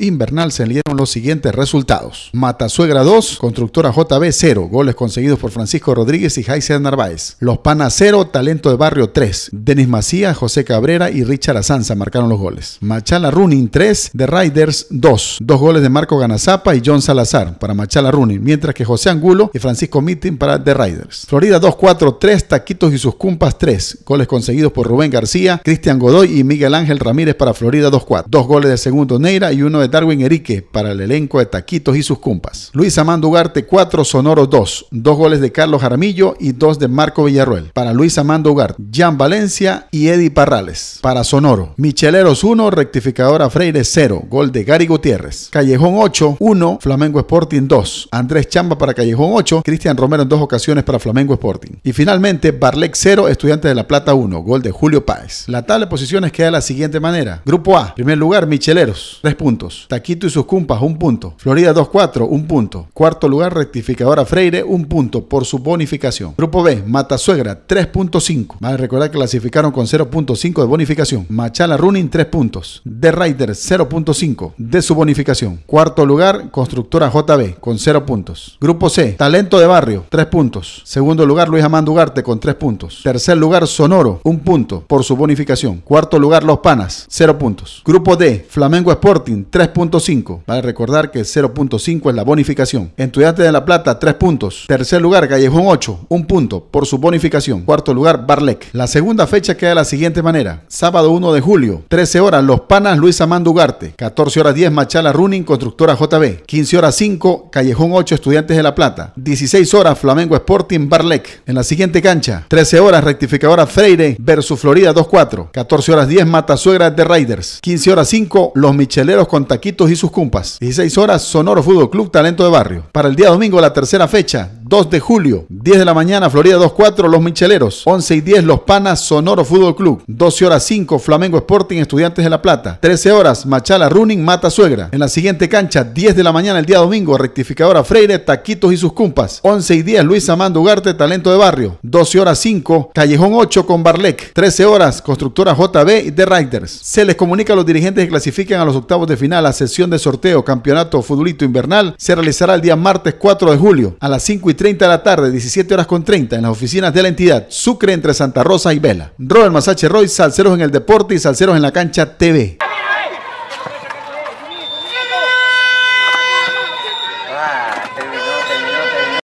invernal se los siguientes resultados. Matasuegra 2, Constructora JB 0, goles conseguidos por Francisco Rodríguez y Jaiser Narváez. Los Panas 0, Talento de Barrio 3, Denis Macías, José Cabrera y Richard Azanza marcaron los goles. Machala Running 3, The Riders 2, dos goles de Marco Ganazapa y John Salazar para Machala Running, mientras que José Angulo y Francisco Mitin para The Riders. Florida 2-4-3, Taquitos y sus Cumpas 3, goles conseguidos por Rubén García, Cristian Godoy y Miguel Ángel Ramírez para Florida 2-4. Dos goles de segundo Neira y uno de Darwin Erique para para el elenco de Taquitos y sus compas. Luis Amando Ugarte 4, Sonoro 2, Dos goles de Carlos Jaramillo y dos de Marco Villarroel. Para Luis Amando Ugarte, Jan Valencia y Eddie Parrales. Para Sonoro, Micheleros 1, Rectificadora Freire 0, gol de Gary Gutiérrez. Callejón 8, 1, Flamengo Sporting 2. Andrés Chamba para Callejón 8, Cristian Romero en dos ocasiones para Flamengo Sporting. Y finalmente, Barlec 0, Estudiante de La Plata 1, gol de Julio Páez. La tabla de posiciones queda de la siguiente manera. Grupo A, primer lugar, Micheleros, 3 puntos. Taquito y sus cumpas un punto. Florida 24 4 un punto. Cuarto lugar, rectificadora Freire, un punto por su bonificación. Grupo B, Matasuegra, 3.5. Vale recordar que clasificaron con 0.5 de bonificación. Machala Running, 3 puntos. The Rider, 0.5 de su bonificación. Cuarto lugar, Constructora JB, con 0 puntos. Grupo C, Talento de Barrio, 3 puntos. Segundo lugar, Luis Amando Ugarte, con 3 puntos. Tercer lugar, Sonoro, un punto por su bonificación. Cuarto lugar, Los Panas, 0 puntos. Grupo D, Flamengo Sporting, 3.5. Vale recordar que 0.5 es la bonificación. Estudiantes de La Plata, 3 puntos. Tercer lugar, Callejón 8, 1 punto por su bonificación. Cuarto lugar, Barlec. La segunda fecha queda de la siguiente manera. Sábado 1 de julio, 13 horas, Los Panas, Luis Amando Ugarte. 14 horas 10, Machala Running, Constructora JB. 15 horas 5, Callejón 8, Estudiantes de La Plata. 16 horas, Flamengo Sporting, Barlec. En la siguiente cancha, 13 horas, Rectificadora Freire versus Florida 2-4. 14 horas 10, Matasuegra de Raiders. 15 horas 5, Los Micheleros con Taquitos y sus cumpas. 16 horas, Sonoro Fútbol Club Talento de Barrio. Para el día domingo, la tercera fecha, 2 de julio. 10 de la mañana, Florida 2-4, Los Micheleros. 11 y 10, Los Panas, Sonoro Fútbol Club. 12 horas 5, Flamengo Sporting, Estudiantes de La Plata. 13 horas, Machala Running, Mata Suegra. En la siguiente cancha, 10 de la mañana el día domingo, Rectificadora Freire, Taquitos y sus cumpas. 11 y 10, Luis Amando Ugarte, Talento de Barrio. 12 horas 5, Callejón 8 con Barlec. 13 horas, Constructora JB y The Riders. Se les comunica a los dirigentes que clasifiquen a los octavos de final la sesión de sorteo Campeonato Futbolito Invernal. Se realizará el día martes 4 de julio a las 5 y 30 30 de la tarde, 17 horas con 30, en las oficinas de la entidad Sucre entre Santa Rosa y Vela. Robert Masache Roy, Salceros en el Deporte y Salceros en la Cancha TV.